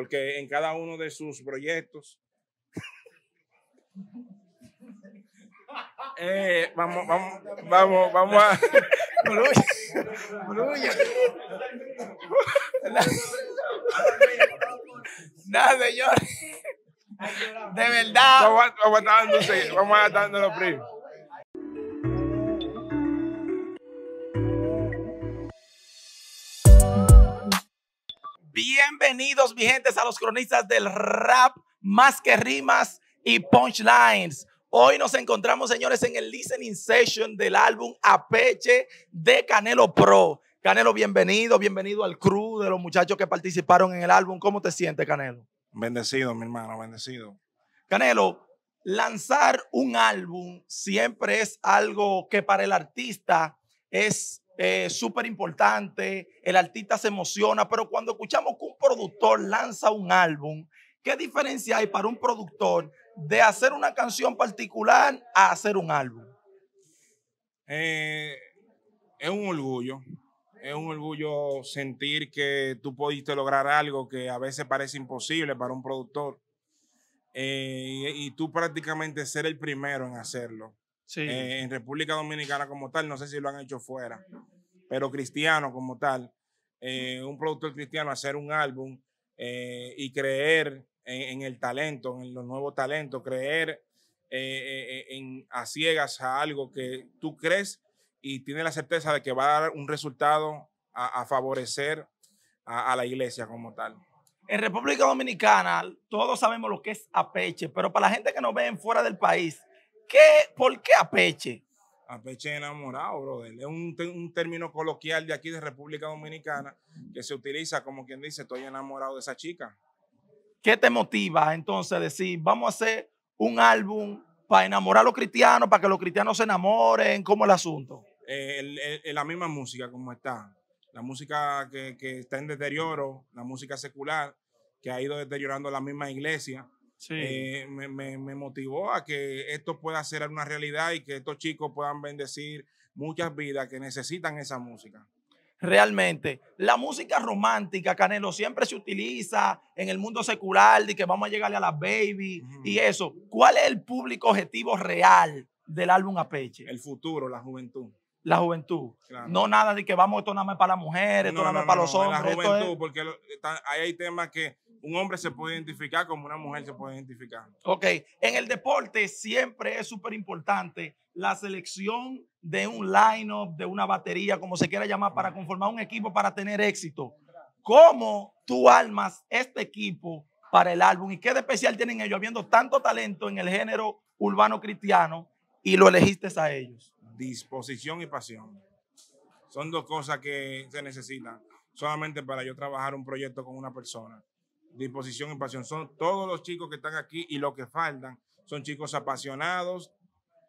porque en cada uno de sus proyectos eh, vamos, vamos, vamos, vamos a. Nada, señor. De verdad. Vamos a, vamos a estar los Bienvenidos, mi gente, a los cronistas del rap, más que rimas y punchlines. Hoy nos encontramos, señores, en el listening session del álbum Apeche de Canelo Pro. Canelo, bienvenido, bienvenido al crew de los muchachos que participaron en el álbum. ¿Cómo te sientes, Canelo? Bendecido, mi hermano, bendecido. Canelo, lanzar un álbum siempre es algo que para el artista es eh, súper importante, el artista se emociona, pero cuando escuchamos que un productor lanza un álbum, ¿qué diferencia hay para un productor de hacer una canción particular a hacer un álbum? Eh, es un orgullo, es un orgullo sentir que tú pudiste lograr algo que a veces parece imposible para un productor eh, y, tú prácticamente ser el primero en hacerlo. Eh, en República Dominicana como tal, no sé si lo han hecho fuera, pero cristiano como tal, eh, un productor cristiano hacer un álbum eh, y creer en, el talento, en los nuevos talentos, creer en, a ciegas a algo que tú crees y tienes la certeza de que va a dar un resultado a, favorecer a, la iglesia como tal. En República Dominicana todos sabemos lo que es apeche, pero para la gente que nos ven fuera del país, qué, por qué apeche? Apeche enamorado, brother. Es un, término coloquial de aquí de República Dominicana que se utiliza como quien dice, estoy enamorado de esa chica. ¿Qué te motiva entonces decir, vamos a hacer un álbum para enamorar a los cristianos, para que los cristianos se enamoren? ¿Cómo el asunto? Eh, es la misma música como está. La música que, que está en deterioro, la música secular, que ha ido deteriorando la misma iglesia sí. Eh, me, motivó a que esto pueda ser una realidad y que estos chicos puedan bendecir muchas vidas que necesitan esa música. Realmente, la música romántica, Canelo, siempre se utiliza en el mundo secular de que vamos a llegarle a las baby y eso. ¿Cuál es el público objetivo real del álbum Apeche? El futuro, la juventud la juventud. No nada de que vamos, esto nada para las mujeres, esto nada para los hombres. La juventud, porque hay temas que un hombre se puede identificar como una mujer se puede identificar. Ok, en el deporte siempre es súper importante la selección de un line-up, de una batería, como se quiera llamar, para conformar un equipo para tener éxito. ¿Cómo tú armas este equipo para el álbum? ¿Y qué de especial tienen ellos, habiendo tanto talento en el género urbano cristiano y lo elegiste a ellos? Disposición y pasión. Son dos cosas que se necesitan solamente para yo trabajar un proyecto con una persona disposición y pasión. Son todos los chicos que están aquí y lo que faltan son chicos apasionados,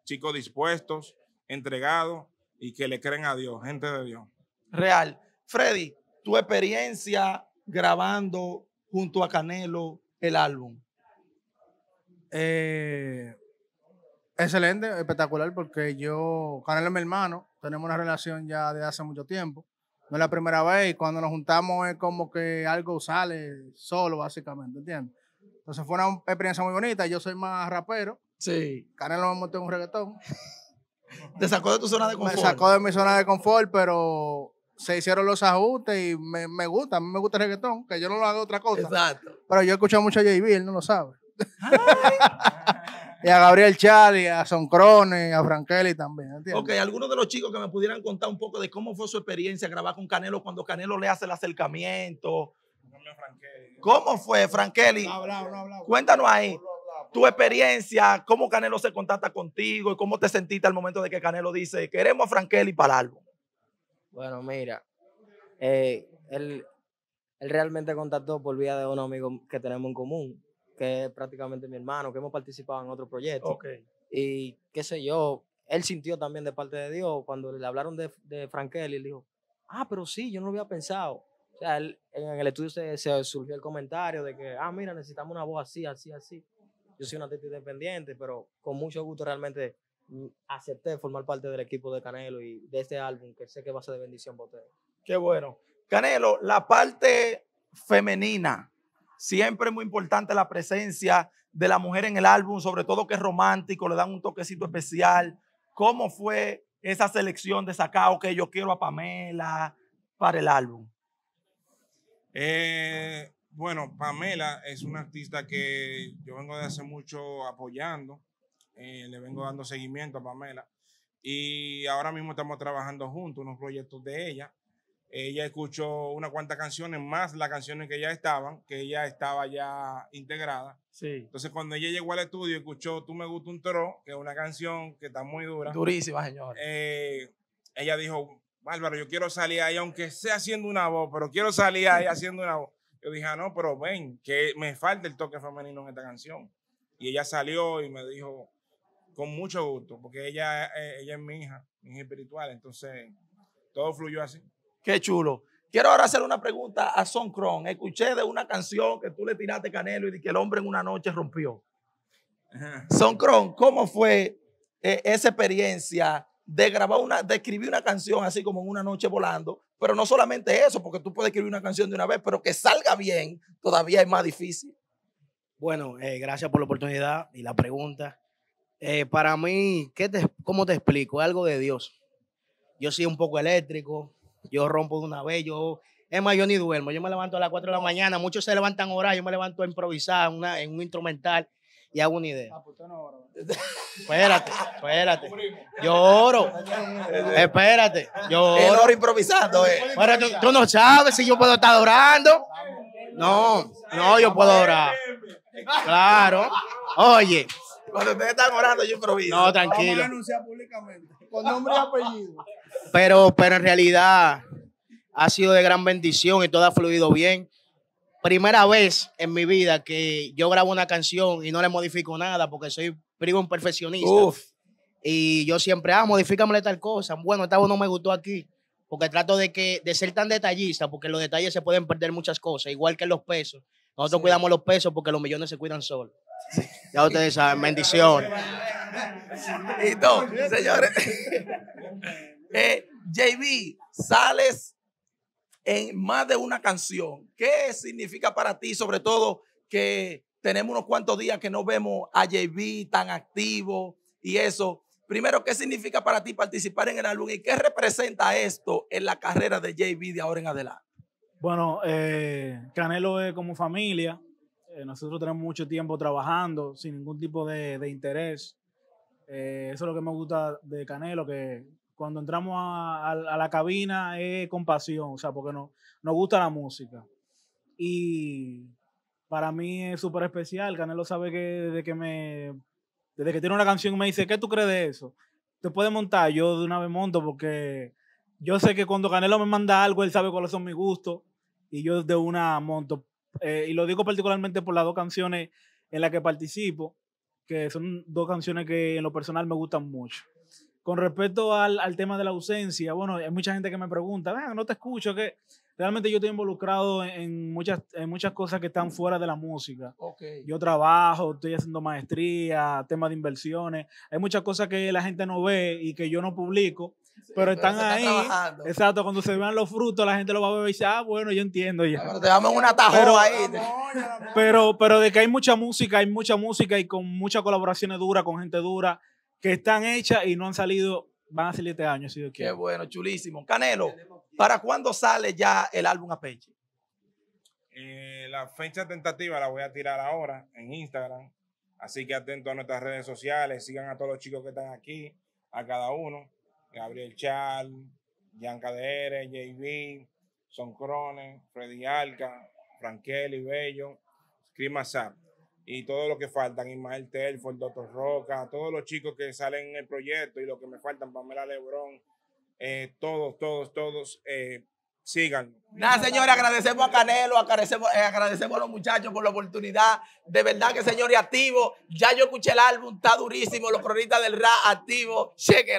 chicos dispuestos, entregados y que le creen a Dios, gente de Dios. Real. Freddy, tu experiencia grabando junto a Canelo el álbum. Eh, excelente, espectacular, porque yo, Canelo es mi hermano, tenemos una relación ya de hace mucho tiempo no es la primera vez y cuando nos juntamos es como que algo sale solo, básicamente, ¿entiendes? Entonces fue una experiencia muy bonita. Yo soy más rapero. Sí. Canelo me montó un reggaetón. Te sacó de tu zona de confort. Me sacó de mi zona de confort, pero se hicieron los ajustes y me, me gusta. A mí me gusta el reggaetón, que yo no lo hago otra cosa. Exacto. Pero yo he escuchado mucho a JB, él no lo sabe y a Gabriel Charlie, a Soncrone, a Kelly también. ¿entiendes? Ok, algunos de los chicos que me pudieran contar un poco de cómo fue su experiencia grabar con Canelo cuando Canelo le hace el acercamiento. ¿Cómo fue, Frankeli? Cuéntanos ahí tu experiencia, cómo Canelo se contacta contigo y cómo te sentiste al momento de que Canelo dice, queremos a Kelly para el álbum. Bueno, mira, eh, él, él realmente contactó por vía de un amigo que tenemos en común, que es prácticamente mi hermano, que hemos participado en otro proyecto. Y qué sé yo, él sintió también de parte de Dios cuando le hablaron de, de Frankel y le dijo, ah, pero sí, yo no lo había pensado. O sea, en el estudio se, se, surgió el comentario de que, ah, mira, necesitamos una voz así, así, así. Yo soy un artista independiente, pero con mucho gusto realmente mm, acepté formar parte del equipo de Canelo y de este álbum que sé que va a ser de bendición para ustedes. Qué bueno. Canelo, la parte femenina Siempre es muy importante la presencia de la mujer en el álbum, sobre todo que es romántico, le dan un toquecito especial. ¿Cómo fue esa selección de sacar, que yo quiero a Pamela para el álbum? Eh, bueno, Pamela es una artista que yo vengo de hace mucho apoyando, eh, le vengo dando seguimiento a Pamela y ahora mismo estamos trabajando juntos unos proyectos de ella. Ella escuchó unas cuantas canciones, más las canciones que ya estaban, que ella estaba ya integrada. Entonces, cuando ella llegó al estudio, escuchó Tú me gusta un tro, que es una canción que está muy dura. Durísima, señor. Eh, ella dijo, Bárbaro, yo quiero salir ahí, aunque sea haciendo una voz, pero quiero salir ahí haciendo una voz. Yo dije, ah, no, pero ven, que me falta el toque femenino en esta canción. Y ella salió y me dijo, con mucho gusto, porque ella, eh, ella es mi hija, mi hija espiritual. Entonces, todo fluyó así. Qué chulo. Quiero ahora hacer una pregunta a Son Cron. Escuché de una canción que tú le tiraste Canelo y que el hombre en una noche rompió. Son Cron, ¿cómo fue eh, esa experiencia de grabar una, de escribir una canción así como en una noche volando? Pero no solamente eso, porque tú puedes escribir una canción de una vez, pero que salga bien todavía es más difícil. Bueno, eh, gracias por la oportunidad y la pregunta. Eh, para mí, ¿qué te, ¿cómo te explico? algo de Dios. Yo soy un poco eléctrico, yo rompo de una vez, yo... Es más, yo ni duermo, yo me levanto a las 4 de la mañana, muchos se levantan a orar, yo me levanto a improvisar una, en un instrumental y hago una idea. Ah, pues no oro, espérate, espérate. Yo oro. espérate, yo oro. oro improvisando. Eh. Pero tú, no sabes si yo puedo estar orando. No, no, yo puedo orar. Claro. Oye. Cuando ustedes están orando, yo improviso. No, tranquilo. Vamos a públicamente. Con nombre y apellido. Pero, pero en realidad ha sido de gran bendición y todo ha fluido bien. Primera vez en mi vida que yo grabo una canción y no le modifico nada porque soy primo un perfeccionista. Y yo siempre, ah, modifícamele tal cosa. Bueno, esta no me gustó aquí. Porque trato de, que, de ser tan detallista, porque en los detalles se pueden perder muchas cosas, igual que los pesos. Nosotros cuidamos los pesos porque los millones se cuidan solos. Ya ustedes saben, bendiciones. Listo, señores. Eh, JB, sales en más de una canción. ¿Qué significa para ti, sobre todo, que tenemos unos cuantos días que no vemos a JB tan activo y eso? Primero, ¿qué significa para ti participar en el álbum y qué representa esto en la carrera de JB de ahora en adelante? Bueno, eh, Canelo es como familia. Eh, nosotros tenemos mucho tiempo trabajando sin ningún tipo de interés eh, eso es lo que me gusta de Canelo, que cuando entramos a, la cabina es pasión o sea, porque nos gusta la música. Y para mí es súper especial. Canelo sabe que desde que tiene una canción me dice, ¿qué tú crees de eso? ¿Te puedes montar? Yo de una vez monto porque yo sé que cuando Canelo me manda algo, él sabe cuáles son mis gustos y yo de una monto. Eh, y lo digo particularmente por las dos canciones en las que participo, que son dos canciones que en lo personal me gustan mucho. Con respecto al, tema de la ausencia, bueno, hay mucha gente que me pregunta, no te escucho, que realmente yo estoy involucrado en muchas, muchas cosas que están fuera de la música. Yo trabajo, estoy haciendo maestría, temas de inversiones. Hay muchas cosas que la gente no ve y que yo no publico, pero están ahí. Exacto, cuando se vean los frutos, la gente lo va a beber y dice, ah, bueno, yo entiendo ya. Ah, pero te damos un atajo ahí. pero, pero de que hay mucha música, hay mucha música y con muchas colaboraciones duras, con gente dura, que están hechas y no han salido, van a salir este año, Qué bueno, chulísimo. Canelo, ¿para cuándo sale ya el álbum Apeche? Eh, la fecha tentativa la voy a tirar ahora en Instagram. Así que atento a nuestras redes sociales, sigan a todos los chicos que están aquí, a cada uno. Gabriel Chal, Yanka Cadere, JB, Son Crone, Freddy Alca, Frankel Bello, Crimazar y todos los que faltan, Ismael Telford, Doctor Roca, todos los chicos que salen en el proyecto y los que me faltan, Pamela Lebrón, eh, todos, todos, todos, eh, sigan. Nada, señores, agradecemos a Canelo, agradecemos, eh, agradecemos a los muchachos por la oportunidad. De verdad que, señores, activo. Ya yo escuché el álbum, está durísimo. Los cronistas del rap, activo. Check